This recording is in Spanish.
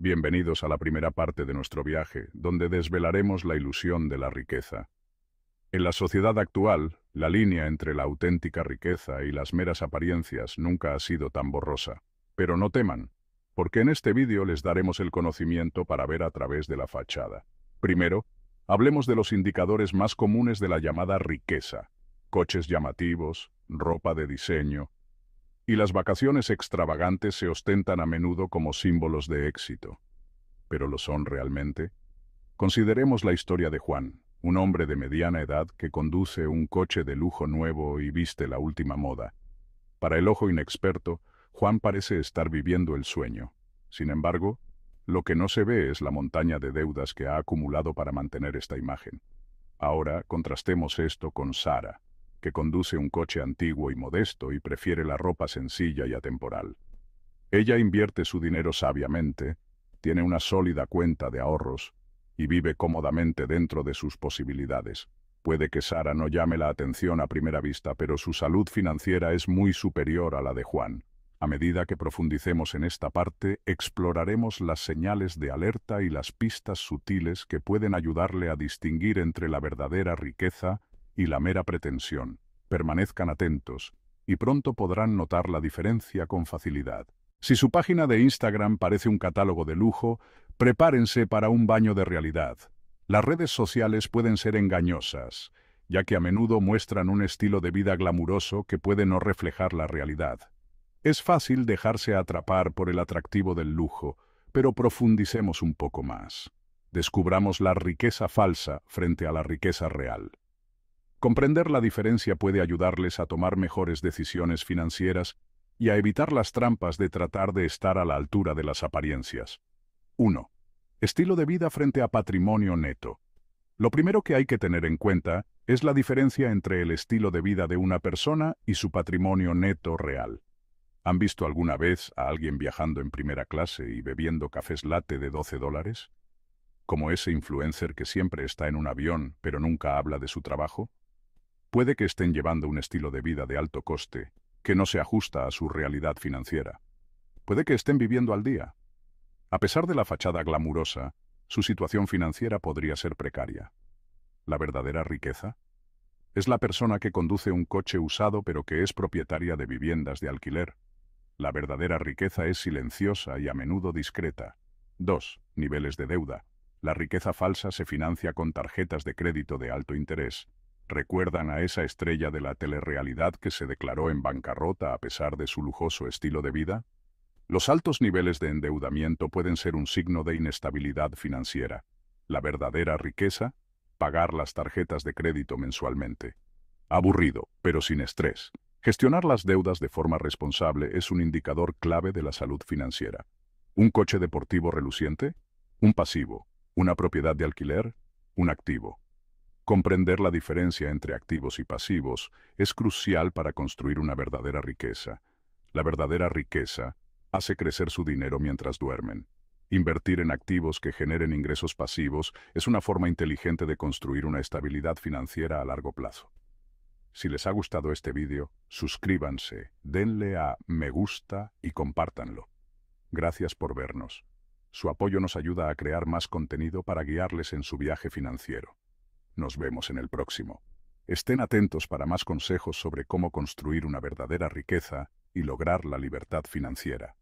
Bienvenidos a la primera parte de nuestro viaje, donde desvelaremos la ilusión de la riqueza. En la sociedad actual, la línea entre la auténtica riqueza y las meras apariencias nunca ha sido tan borrosa. Pero no teman, porque en este vídeo les daremos el conocimiento para ver a través de la fachada. Primero, hablemos de los indicadores más comunes de la llamada riqueza. Coches llamativos, ropa de diseño, y las vacaciones extravagantes se ostentan a menudo como símbolos de éxito. ¿Pero lo son realmente? Consideremos la historia de Juan, un hombre de mediana edad que conduce un coche de lujo nuevo y viste la última moda. Para el ojo inexperto, Juan parece estar viviendo el sueño. Sin embargo, lo que no se ve es la montaña de deudas que ha acumulado para mantener esta imagen. Ahora contrastemos esto con Sara, que conduce un coche antiguo y modesto y prefiere la ropa sencilla y atemporal. Ella invierte su dinero sabiamente, tiene una sólida cuenta de ahorros y vive cómodamente dentro de sus posibilidades. Puede que Sara no llame la atención a primera vista, pero su salud financiera es muy superior a la de Juan. A medida que profundicemos en esta parte, exploraremos las señales de alerta y las pistas sutiles que pueden ayudarle a distinguir entre la verdadera riqueza y la mera pretensión. Permanezcan atentos y pronto podrán notar la diferencia con facilidad. Si su página de Instagram parece un catálogo de lujo, prepárense para un baño de realidad. Las redes sociales pueden ser engañosas, ya que a menudo muestran un estilo de vida glamuroso que puede no reflejar la realidad. Es fácil dejarse atrapar por el atractivo del lujo, pero profundicemos un poco más. Descubramos la riqueza falsa frente a la riqueza real. Comprender la diferencia puede ayudarles a tomar mejores decisiones financieras y a evitar las trampas de tratar de estar a la altura de las apariencias. 1. Estilo de vida frente a patrimonio neto. Lo primero que hay que tener en cuenta es la diferencia entre el estilo de vida de una persona y su patrimonio neto real. ¿Han visto alguna vez a alguien viajando en primera clase y bebiendo cafés latte de 12 dólares? ¿Como ese influencer que siempre está en un avión pero nunca habla de su trabajo? Puede que estén llevando un estilo de vida de alto coste que no se ajusta a su realidad financiera. Puede que estén viviendo al día. A pesar de la fachada glamurosa, su situación financiera podría ser precaria. ¿La verdadera riqueza? Es la persona que conduce un coche usado pero que es propietaria de viviendas de alquiler. La verdadera riqueza es silenciosa y a menudo discreta. 2. Niveles de deuda. La riqueza falsa se financia con tarjetas de crédito de alto interés, recuerdan a esa estrella de la telerrealidad que se declaró en bancarrota a pesar de su lujoso estilo de vida? Los altos niveles de endeudamiento pueden ser un signo de inestabilidad financiera. La verdadera riqueza, pagar las tarjetas de crédito mensualmente. Aburrido, pero sin estrés. Gestionar las deudas de forma responsable es un indicador clave de la salud financiera. ¿Un coche deportivo reluciente? ¿Un pasivo? ¿Una propiedad de alquiler? ¿Un activo? Comprender la diferencia entre activos y pasivos es crucial para construir una verdadera riqueza. La verdadera riqueza hace crecer su dinero mientras duermen. Invertir en activos que generen ingresos pasivos es una forma inteligente de construir una estabilidad financiera a largo plazo. Si les ha gustado este vídeo, suscríbanse, denle a me gusta y compártanlo. Gracias por vernos. Su apoyo nos ayuda a crear más contenido para guiarles en su viaje financiero. Nos vemos en el próximo. Estén atentos para más consejos sobre cómo construir una verdadera riqueza y lograr la libertad financiera.